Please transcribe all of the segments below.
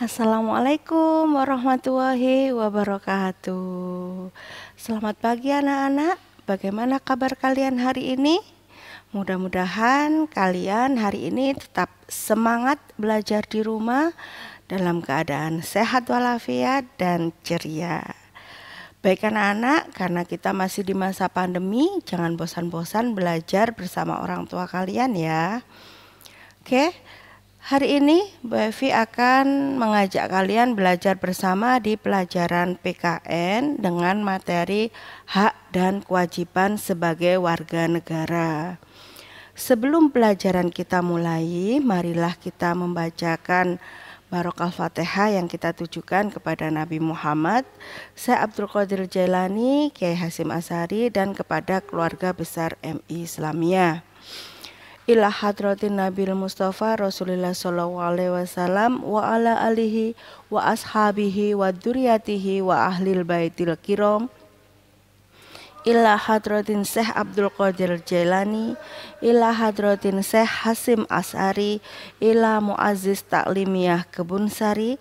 Assalamualaikum warahmatullahi wabarakatuh. Selamat pagi anak-anak. Bagaimana kabar kalian hari ini? Mudah-mudahan kalian hari ini tetap semangat belajar di rumah dalam keadaan sehat walafiat dan ceria. Baik anak-anak, karena kita masih di masa pandemi, jangan bosan-bosan belajar bersama orang tua kalian ya. Oke. Okay? Hari ini Bu Evi akan mengajak kalian belajar bersama di pelajaran PKN dengan materi hak dan kewajiban sebagai warga negara. Sebelum pelajaran kita mulai, marilah kita membacakan Barokah Fatihah yang kita tujukan kepada Nabi Muhammad, saya Abdul Qadir Jailani, Kiai Hasim Asari, dan kepada keluarga besar MI Islamiyah ila hadratin nabil mustafa rasulillah sallallahu alaihi wasallam wa ala alihi wa ashabihi wa duriyatihi wa ahlil baitil kiram ila hadratin Syekh Abdul Qadir Jailani ila hadratin Syekh Hasim Asari ila Muazzis Taklimiyah Kebunsari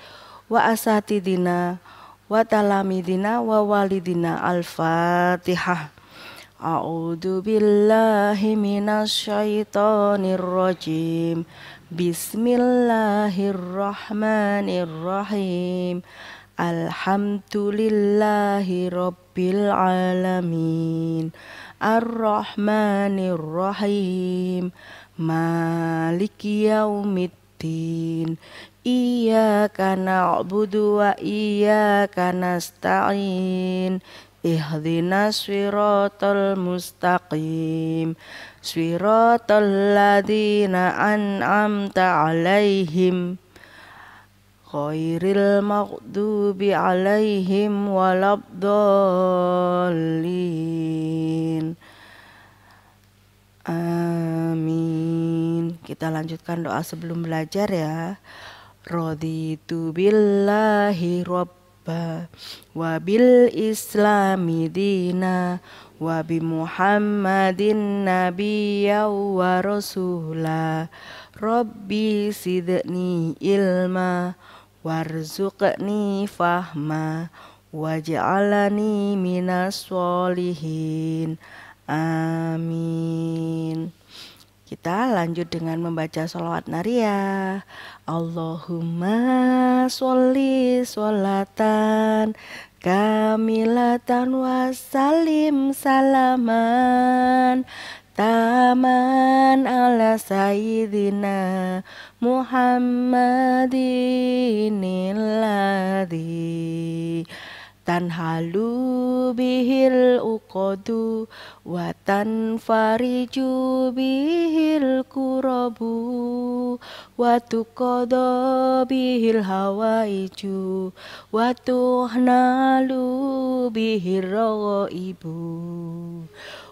wa asatidina wa talamidina wa walidina al-fatihah A'udzu billahi minasyaitonir rajim. Bismillahirrahmanirrahim. Alhamdulillahi rabbil alamin. Arrahmanirrahim. Maliki yaumiddin. Iyyaka na'budu wa iyyaka nasta'in. Ihdina siratal mustaqim Siratal ladhina an'amta alaihim Khairil maghdubi alaihim walabdallin Amin Kita lanjutkan doa sebelum belajar ya Raditu billahi rabb wabil islami dina muhammadin Nabiya wa rasula rabbi sidni ilma warzuqni fahma Wajalani minas amin kita lanjut dengan membaca sholawat nariah, Allahumma sholli sholatan kamilatan wasalim salaman taman ala sayyidina Muhammadinilladzi halu bihil ukodu Watan fariju bihil kurobu, Watu kodo bihil hawaiju Watu tuhnalu bihil ibu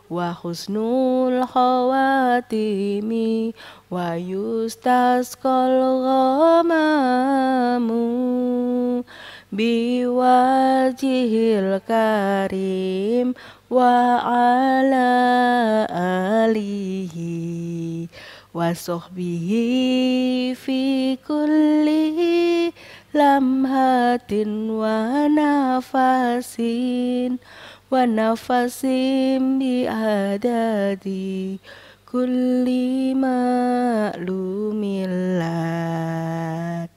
wa husnul khawatimi wa yustas kolgomamu biwajihil karim wa ala alihi wa sohbihi fi kulli lamhatin wa nafasin ونفس بعدد كل معلوم لك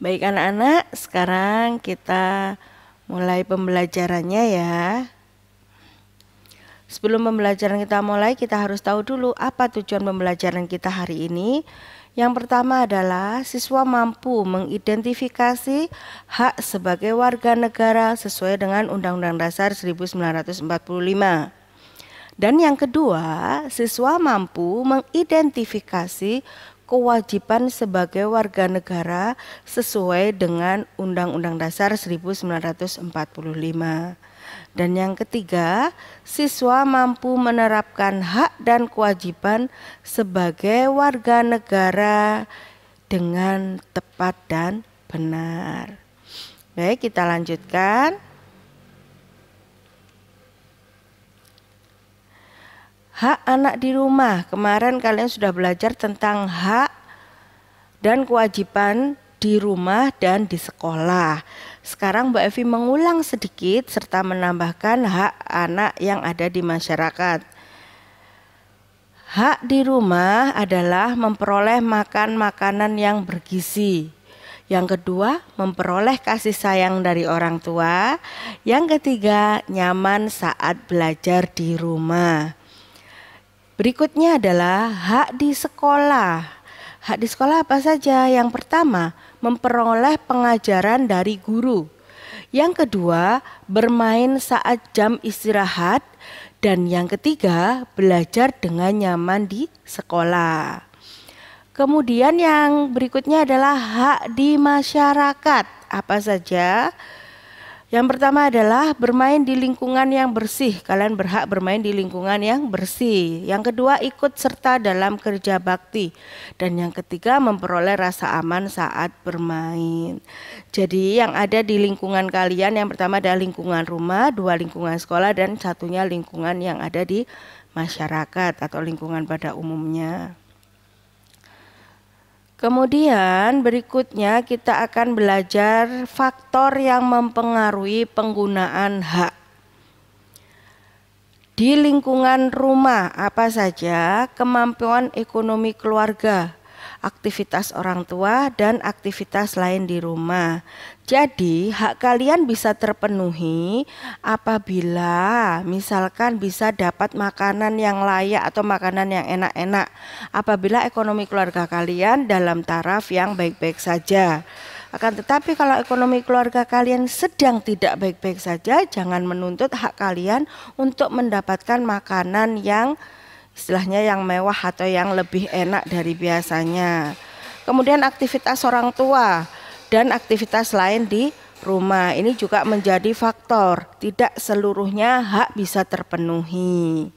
Baik anak-anak, sekarang kita mulai pembelajarannya ya. Sebelum pembelajaran kita mulai, kita harus tahu dulu apa tujuan pembelajaran kita hari ini. Yang pertama adalah siswa mampu mengidentifikasi hak sebagai warga negara sesuai dengan Undang-Undang Dasar 1945. Dan yang kedua, siswa mampu mengidentifikasi kewajiban sebagai warga negara sesuai dengan Undang-Undang Dasar 1945. Dan yang ketiga, siswa mampu menerapkan hak dan kewajiban sebagai warga negara dengan tepat dan benar. Baik, kita lanjutkan. Hak anak di rumah. Kemarin kalian sudah belajar tentang hak dan kewajiban di rumah dan di sekolah. Sekarang Mbak Evi mengulang sedikit serta menambahkan hak anak yang ada di masyarakat. Hak di rumah adalah memperoleh makan makanan yang bergizi. Yang kedua, memperoleh kasih sayang dari orang tua. Yang ketiga, nyaman saat belajar di rumah. Berikutnya adalah hak di sekolah. Hak di sekolah apa saja? Yang pertama, memperoleh pengajaran dari guru. Yang kedua, bermain saat jam istirahat. Dan yang ketiga, belajar dengan nyaman di sekolah. Kemudian yang berikutnya adalah hak di masyarakat. Apa saja? Yang pertama adalah bermain di lingkungan yang bersih. Kalian berhak bermain di lingkungan yang bersih. Yang kedua, ikut serta dalam kerja bakti. Dan yang ketiga, memperoleh rasa aman saat bermain. Jadi yang ada di lingkungan kalian, yang pertama adalah lingkungan rumah, dua lingkungan sekolah, dan satunya lingkungan yang ada di masyarakat atau lingkungan pada umumnya. Kemudian berikutnya kita akan belajar faktor yang mempengaruhi penggunaan hak. Di lingkungan rumah apa saja kemampuan ekonomi keluarga aktivitas orang tua, dan aktivitas lain di rumah. Jadi, hak kalian bisa terpenuhi apabila misalkan bisa dapat makanan yang layak atau makanan yang enak-enak, apabila ekonomi keluarga kalian dalam taraf yang baik-baik saja. Akan tetapi kalau ekonomi keluarga kalian sedang tidak baik-baik saja, jangan menuntut hak kalian untuk mendapatkan makanan yang istilahnya yang mewah atau yang lebih enak dari biasanya. Kemudian aktivitas orang tua dan aktivitas lain di rumah ini juga menjadi faktor. Tidak seluruhnya hak bisa terpenuhi.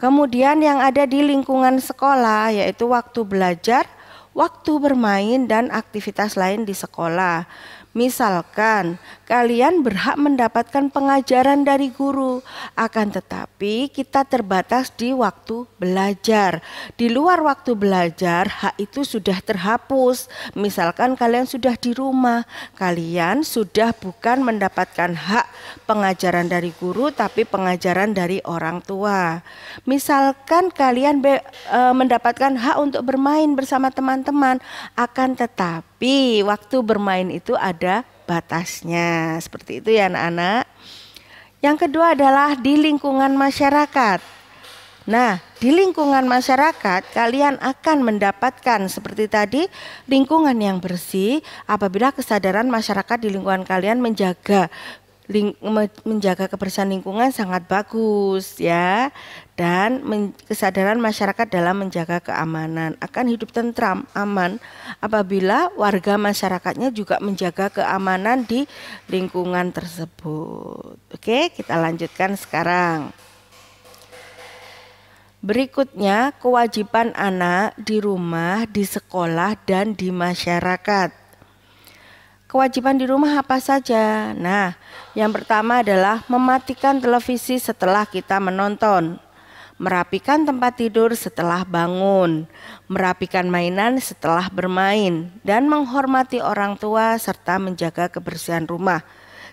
Kemudian yang ada di lingkungan sekolah yaitu waktu belajar, waktu bermain dan aktivitas lain di sekolah. Misalkan kalian berhak mendapatkan pengajaran dari guru, akan tetapi kita terbatas di waktu belajar. Di luar waktu belajar, hak itu sudah terhapus. Misalkan kalian sudah di rumah, kalian sudah bukan mendapatkan hak pengajaran dari guru, tapi pengajaran dari orang tua. Misalkan kalian e, mendapatkan hak untuk bermain bersama teman-teman, akan tetap. Tapi waktu bermain itu ada batasnya. Seperti itu ya anak-anak. Yang kedua adalah di lingkungan masyarakat. Nah, di lingkungan masyarakat kalian akan mendapatkan seperti tadi lingkungan yang bersih apabila kesadaran masyarakat di lingkungan kalian menjaga ling, menjaga kebersihan lingkungan sangat bagus ya dan men, kesadaran masyarakat dalam menjaga keamanan akan hidup tentram aman apabila warga masyarakatnya juga menjaga keamanan di lingkungan tersebut. Oke, kita lanjutkan sekarang. Berikutnya, kewajiban anak di rumah, di sekolah, dan di masyarakat. Kewajiban di rumah apa saja? Nah, yang pertama adalah mematikan televisi setelah kita menonton, merapikan tempat tidur setelah bangun, merapikan mainan setelah bermain, dan menghormati orang tua serta menjaga kebersihan rumah.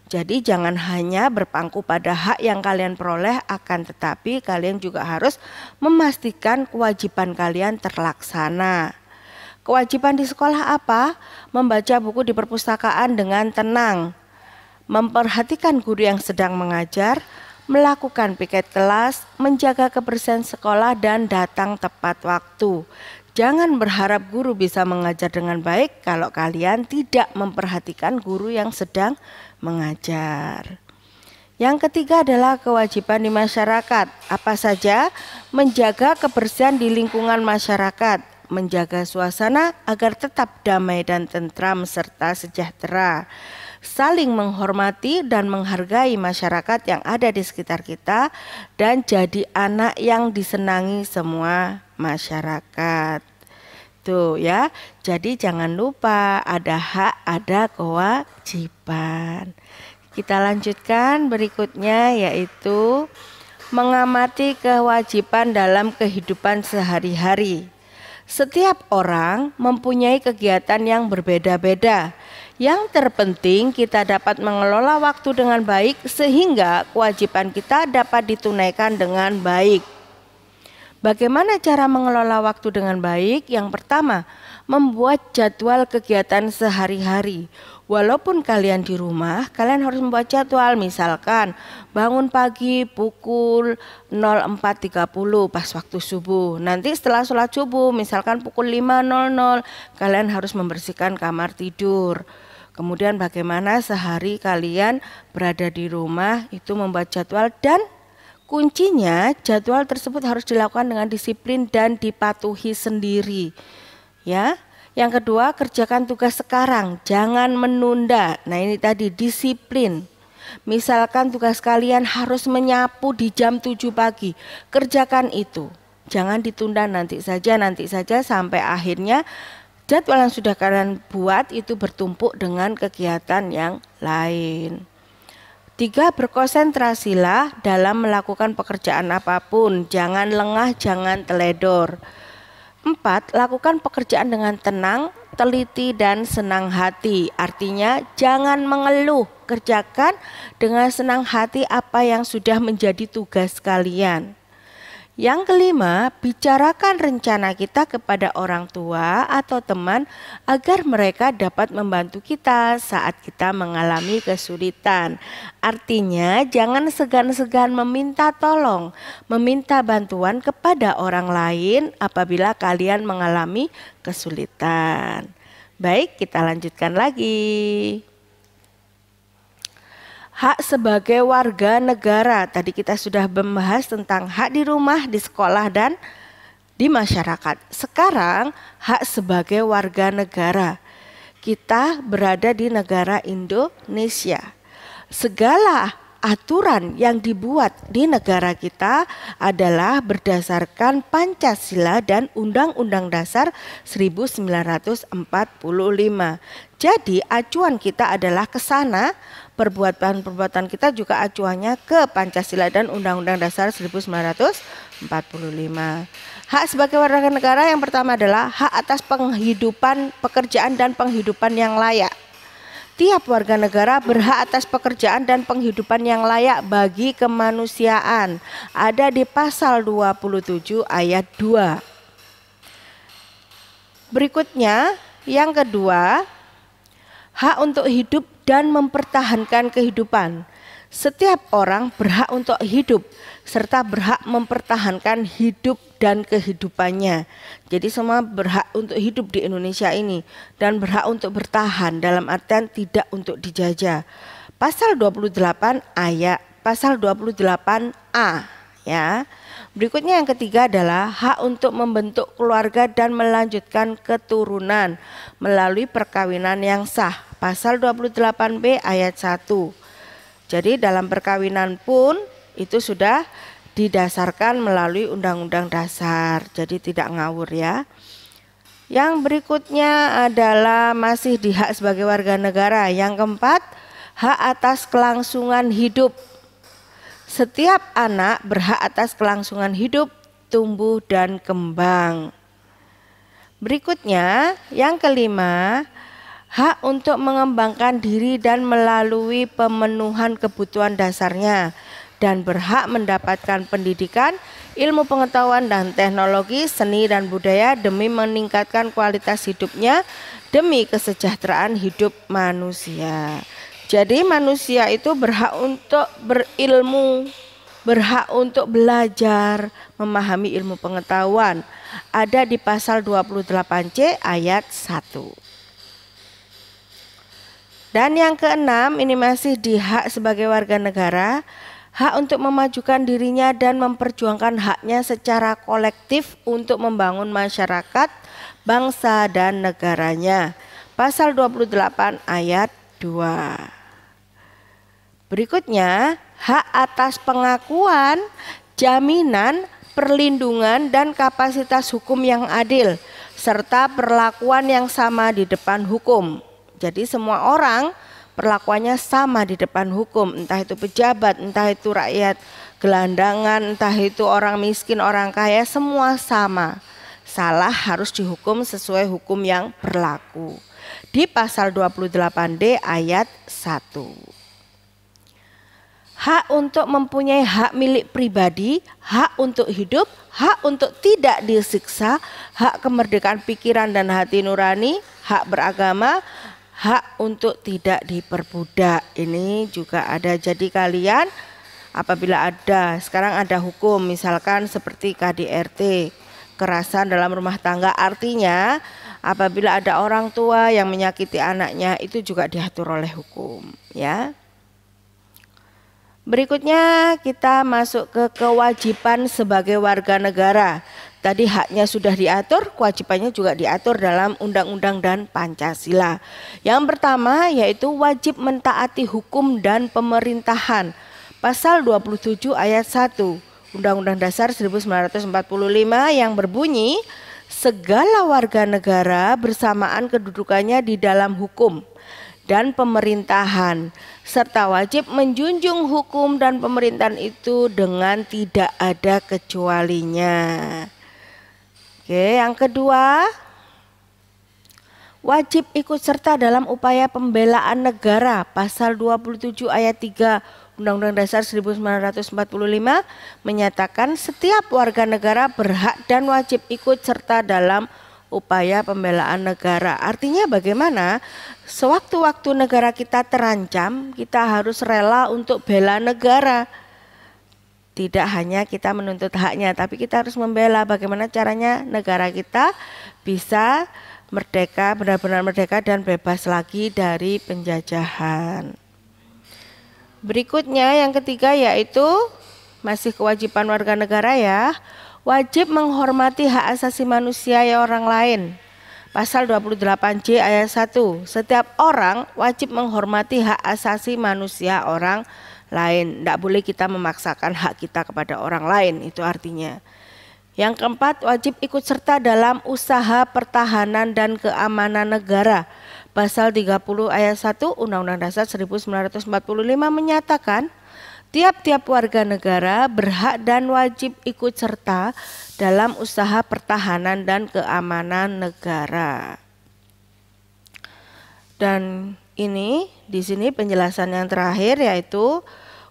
Jadi jangan hanya berpangku pada hak yang kalian peroleh akan tetapi kalian juga harus memastikan kewajiban kalian terlaksana. Kewajiban di sekolah apa? Membaca buku di perpustakaan dengan tenang, memperhatikan guru yang sedang mengajar, melakukan piket kelas, menjaga kebersihan sekolah dan datang tepat waktu. Jangan berharap guru bisa mengajar dengan baik kalau kalian tidak memperhatikan guru yang sedang mengajar. Yang ketiga adalah kewajiban di masyarakat. Apa saja? Menjaga kebersihan di lingkungan masyarakat, menjaga suasana agar tetap damai dan tentram serta sejahtera, saling menghormati dan menghargai masyarakat yang ada di sekitar kita, dan jadi anak yang disenangi semua masyarakat. Tuh ya, jadi jangan lupa ada hak, ada kewajiban. Kita lanjutkan berikutnya yaitu mengamati kewajiban dalam kehidupan sehari-hari. Setiap orang mempunyai kegiatan yang berbeda-beda. Yang terpenting, kita dapat mengelola waktu dengan baik, sehingga kewajiban kita dapat ditunaikan dengan baik. Bagaimana cara mengelola waktu dengan baik? Yang pertama, membuat jadwal kegiatan sehari-hari. Walaupun kalian di rumah, kalian harus membuat jadwal. Misalkan bangun pagi pukul 04.30 pas waktu subuh. Nanti setelah sholat subuh, misalkan pukul 5.00, kalian harus membersihkan kamar tidur. Kemudian bagaimana sehari kalian berada di rumah itu membuat jadwal dan kuncinya jadwal tersebut harus dilakukan dengan disiplin dan dipatuhi sendiri. Ya, yang kedua, kerjakan tugas sekarang, jangan menunda. Nah, ini tadi disiplin. Misalkan tugas kalian harus menyapu di jam 7 pagi, kerjakan itu. Jangan ditunda nanti saja, nanti saja sampai akhirnya jadwal yang sudah kalian buat itu bertumpuk dengan kegiatan yang lain. Tiga, berkonsentrasilah dalam melakukan pekerjaan apapun. Jangan lengah, jangan teledor. Empat, lakukan pekerjaan dengan tenang, teliti, dan senang hati. Artinya, jangan mengeluh, kerjakan dengan senang hati apa yang sudah menjadi tugas kalian. Yang kelima, bicarakan rencana kita kepada orang tua atau teman agar mereka dapat membantu kita saat kita mengalami kesulitan. Artinya, jangan segan-segan meminta tolong, meminta bantuan kepada orang lain apabila kalian mengalami kesulitan. Baik, kita lanjutkan lagi hak sebagai warga negara. Tadi kita sudah membahas tentang hak di rumah, di sekolah, dan di masyarakat. Sekarang hak sebagai warga negara. Kita berada di negara Indonesia. Segala aturan yang dibuat di negara kita adalah berdasarkan Pancasila dan Undang-Undang Dasar 1945. Jadi acuan kita adalah ke sana, perbuatan-perbuatan kita juga acuannya ke Pancasila dan Undang-Undang Dasar 1945. Hak sebagai warga negara yang pertama adalah hak atas penghidupan, pekerjaan dan penghidupan yang layak setiap warga negara berhak atas pekerjaan dan penghidupan yang layak bagi kemanusiaan. Ada di pasal 27 ayat 2. Berikutnya, yang kedua, hak untuk hidup dan mempertahankan kehidupan. Setiap orang berhak untuk hidup serta berhak mempertahankan hidup dan kehidupannya. Jadi semua berhak untuk hidup di Indonesia ini dan berhak untuk bertahan dalam artian tidak untuk dijajah. Pasal 28 ayat pasal 28A ya. Berikutnya yang ketiga adalah hak untuk membentuk keluarga dan melanjutkan keturunan melalui perkawinan yang sah. Pasal 28B ayat 1. Jadi dalam perkawinan pun itu sudah didasarkan melalui undang-undang dasar. Jadi tidak ngawur ya. Yang berikutnya adalah masih di hak sebagai warga negara. Yang keempat, hak atas kelangsungan hidup. Setiap anak berhak atas kelangsungan hidup, tumbuh dan kembang. Berikutnya, yang kelima, hak untuk mengembangkan diri dan melalui pemenuhan kebutuhan dasarnya dan berhak mendapatkan pendidikan, ilmu pengetahuan dan teknologi, seni dan budaya demi meningkatkan kualitas hidupnya demi kesejahteraan hidup manusia. Jadi manusia itu berhak untuk berilmu, berhak untuk belajar, memahami ilmu pengetahuan. Ada di pasal 28C ayat 1. Dan yang keenam, ini masih di hak sebagai warga negara, hak untuk memajukan dirinya dan memperjuangkan haknya secara kolektif untuk membangun masyarakat, bangsa dan negaranya. Pasal 28 ayat 2. Berikutnya, hak atas pengakuan, jaminan, perlindungan dan kapasitas hukum yang adil serta perlakuan yang sama di depan hukum. Jadi semua orang perlakuannya sama di depan hukum, entah itu pejabat, entah itu rakyat gelandangan, entah itu orang miskin, orang kaya, semua sama. Salah harus dihukum sesuai hukum yang berlaku. Di pasal 28D ayat 1 hak untuk mempunyai hak milik pribadi, hak untuk hidup, hak untuk tidak disiksa, hak kemerdekaan pikiran dan hati nurani, hak beragama, hak untuk tidak diperbudak ini juga ada jadi kalian apabila ada sekarang ada hukum misalkan seperti KDRT kerasan dalam rumah tangga artinya apabila ada orang tua yang menyakiti anaknya itu juga diatur oleh hukum ya Berikutnya kita masuk ke kewajiban sebagai warga negara Tadi haknya sudah diatur, kewajibannya juga diatur dalam undang-undang dan Pancasila. Yang pertama yaitu wajib mentaati hukum dan pemerintahan. Pasal 27 ayat 1 Undang-Undang Dasar 1945 yang berbunyi segala warga negara bersamaan kedudukannya di dalam hukum dan pemerintahan, serta wajib menjunjung hukum dan pemerintahan itu dengan tidak ada kecualinya. Oke, yang kedua wajib ikut serta dalam upaya pembelaan negara pasal 27 ayat 3 Undang-Undang Dasar 1945 menyatakan setiap warga negara berhak dan wajib ikut serta dalam upaya pembelaan negara. Artinya bagaimana? Sewaktu-waktu negara kita terancam, kita harus rela untuk bela negara tidak hanya kita menuntut haknya, tapi kita harus membela bagaimana caranya negara kita bisa merdeka, benar-benar merdeka dan bebas lagi dari penjajahan. Berikutnya yang ketiga yaitu masih kewajiban warga negara ya, wajib menghormati hak asasi manusia ya orang lain. Pasal 28J ayat 1, setiap orang wajib menghormati hak asasi manusia orang lain. Tidak boleh kita memaksakan hak kita kepada orang lain, itu artinya. Yang keempat, wajib ikut serta dalam usaha pertahanan dan keamanan negara. Pasal 30 ayat 1 Undang-Undang Dasar 1945 menyatakan tiap-tiap warga negara berhak dan wajib ikut serta dalam usaha pertahanan dan keamanan negara. Dan ini di sini penjelasan yang terakhir yaitu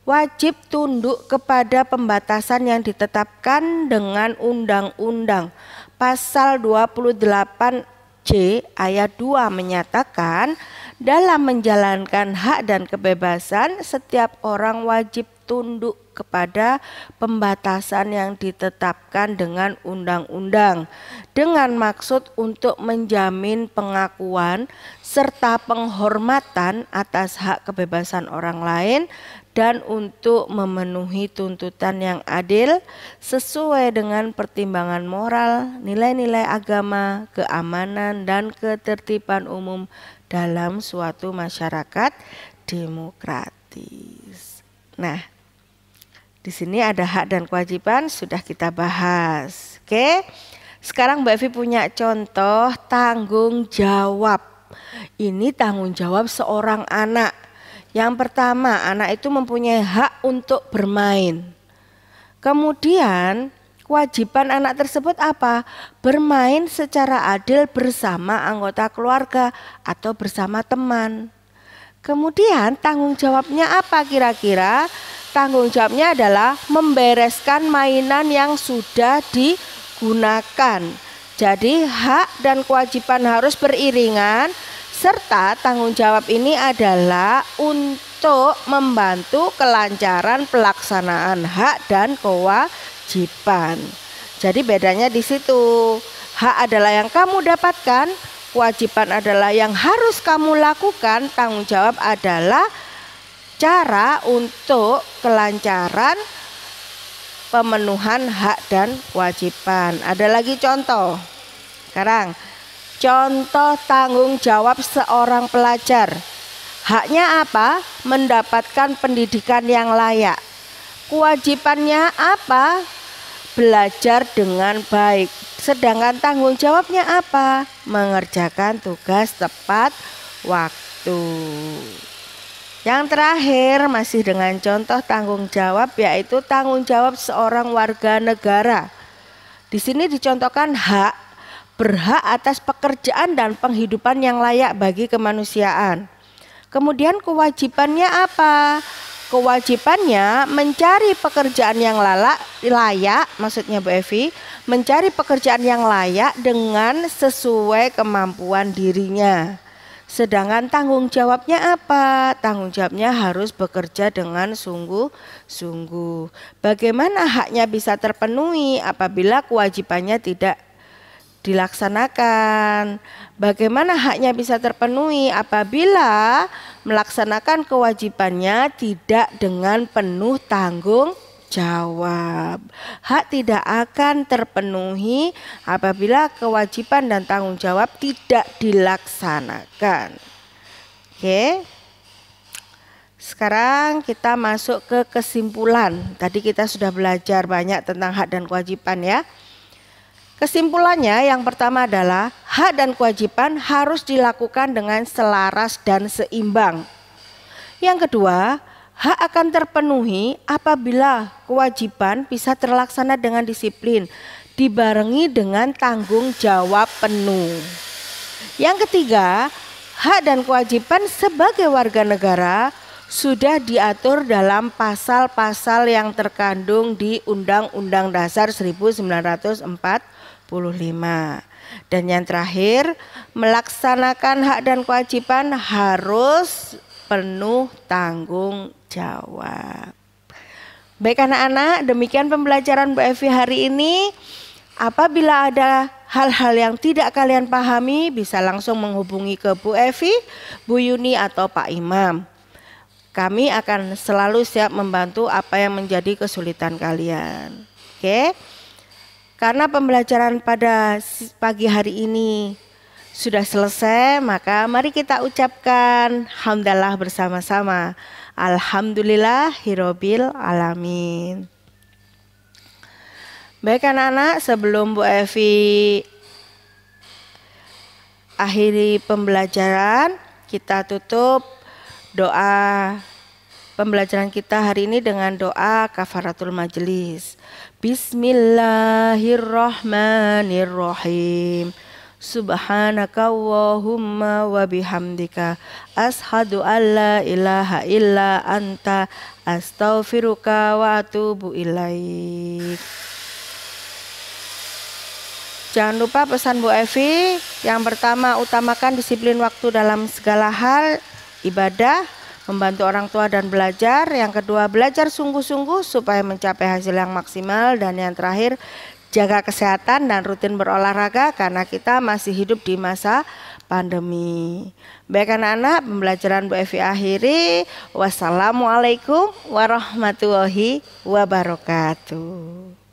wajib tunduk kepada pembatasan yang ditetapkan dengan undang-undang. Pasal 28C ayat 2 menyatakan dalam menjalankan hak dan kebebasan setiap orang wajib tunduk kepada pembatasan yang ditetapkan dengan undang-undang dengan maksud untuk menjamin pengakuan serta penghormatan atas hak kebebasan orang lain dan untuk memenuhi tuntutan yang adil sesuai dengan pertimbangan moral, nilai-nilai agama, keamanan, dan ketertiban umum dalam suatu masyarakat demokratis. Nah, di sini ada hak dan kewajiban sudah kita bahas. Oke. Sekarang Mbak Evi punya contoh tanggung jawab. Ini tanggung jawab seorang anak. Yang pertama, anak itu mempunyai hak untuk bermain. Kemudian, kewajiban anak tersebut apa? Bermain secara adil bersama anggota keluarga atau bersama teman. Kemudian, tanggung jawabnya apa kira-kira? tanggung jawabnya adalah membereskan mainan yang sudah digunakan. Jadi hak dan kewajiban harus beriringan serta tanggung jawab ini adalah untuk membantu kelancaran pelaksanaan hak dan kewajiban. Jadi bedanya di situ. Hak adalah yang kamu dapatkan, kewajiban adalah yang harus kamu lakukan, tanggung jawab adalah cara untuk kelancaran pemenuhan hak dan kewajiban. Ada lagi contoh. Sekarang contoh tanggung jawab seorang pelajar. Haknya apa? Mendapatkan pendidikan yang layak. Kewajibannya apa? Belajar dengan baik. Sedangkan tanggung jawabnya apa? Mengerjakan tugas tepat waktu. Yang terakhir masih dengan contoh tanggung jawab yaitu tanggung jawab seorang warga negara. Di sini dicontohkan hak berhak atas pekerjaan dan penghidupan yang layak bagi kemanusiaan. Kemudian kewajibannya apa? Kewajibannya mencari pekerjaan yang layak, layak, maksudnya Bu Evi, mencari pekerjaan yang layak dengan sesuai kemampuan dirinya. Sedangkan tanggung jawabnya apa? Tanggung jawabnya harus bekerja dengan sungguh-sungguh. Bagaimana haknya bisa terpenuhi apabila kewajibannya tidak dilaksanakan? Bagaimana haknya bisa terpenuhi apabila melaksanakan kewajibannya tidak dengan penuh tanggung jawab? jawab. Hak tidak akan terpenuhi apabila kewajiban dan tanggung jawab tidak dilaksanakan. Oke. Sekarang kita masuk ke kesimpulan. Tadi kita sudah belajar banyak tentang hak dan kewajiban ya. Kesimpulannya yang pertama adalah hak dan kewajiban harus dilakukan dengan selaras dan seimbang. Yang kedua, Hak akan terpenuhi apabila kewajiban bisa terlaksana dengan disiplin, dibarengi dengan tanggung jawab penuh. Yang ketiga, hak dan kewajiban sebagai warga negara sudah diatur dalam pasal-pasal yang terkandung di Undang-Undang Dasar 1945. Dan yang terakhir, melaksanakan hak dan kewajiban harus penuh tanggung jawab. Baik anak-anak, demikian pembelajaran Bu Evi hari ini. Apabila ada hal-hal yang tidak kalian pahami, bisa langsung menghubungi ke Bu Evi, Bu Yuni atau Pak Imam. Kami akan selalu siap membantu apa yang menjadi kesulitan kalian. Oke. Karena pembelajaran pada pagi hari ini sudah selesai, maka mari kita ucapkan hamdalah bersama-sama. Alhamdulillah hirobil alamin. Baik anak-anak, sebelum Bu Evi akhiri pembelajaran, kita tutup doa pembelajaran kita hari ini dengan doa kafaratul majelis. Bismillahirrahmanirrahim. Subhanaka Allahumma wa bihamdika Ashadu an ilaha illa anta Astaghfiruka wa atubu ilaik Jangan lupa pesan Bu Evi Yang pertama utamakan disiplin waktu dalam segala hal Ibadah membantu orang tua dan belajar. Yang kedua, belajar sungguh-sungguh supaya mencapai hasil yang maksimal. Dan yang terakhir, jaga kesehatan dan rutin berolahraga karena kita masih hidup di masa pandemi. Baik anak-anak, pembelajaran Bu Evi akhiri. Wassalamualaikum warahmatullahi wabarakatuh.